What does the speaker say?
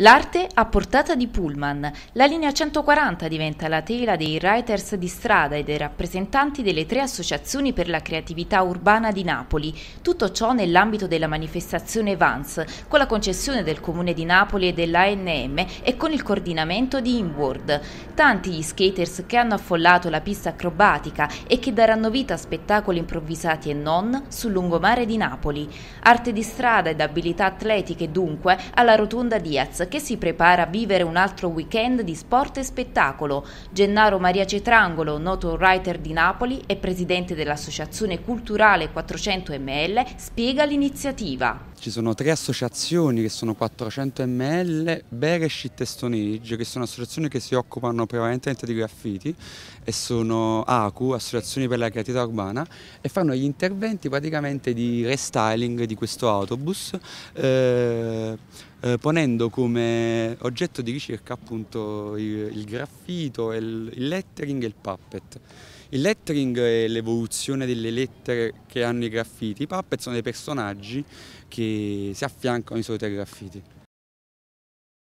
L'arte a portata di pullman. La linea 140 diventa la tela dei writers di strada e dei rappresentanti delle tre associazioni per la creatività urbana di Napoli. Tutto ciò nell'ambito della manifestazione Vans, con la concessione del Comune di Napoli e dell'ANM e con il coordinamento di Inward. Tanti gli skaters che hanno affollato la pista acrobatica e che daranno vita a spettacoli improvvisati e non sul lungomare di Napoli. Arte di strada ed abilità atletiche dunque alla rotonda Diaz che si prepara a vivere un altro weekend di sport e spettacolo. Gennaro Maria Cetrangolo, noto writer di Napoli e presidente dell'associazione culturale 400 ml, spiega l'iniziativa. Ci sono tre associazioni che sono 400 ml, Bereshit e Stone Age, che sono associazioni che si occupano prevalentemente di graffiti e sono ACU, associazioni per la creatività urbana, e fanno gli interventi praticamente di restyling di questo autobus. Eh, eh, ponendo come oggetto di ricerca appunto il, il graffito, il, il lettering e il puppet. Il lettering è l'evoluzione delle lettere che hanno i graffiti, i puppet sono dei personaggi che si affiancano ai soliti graffiti.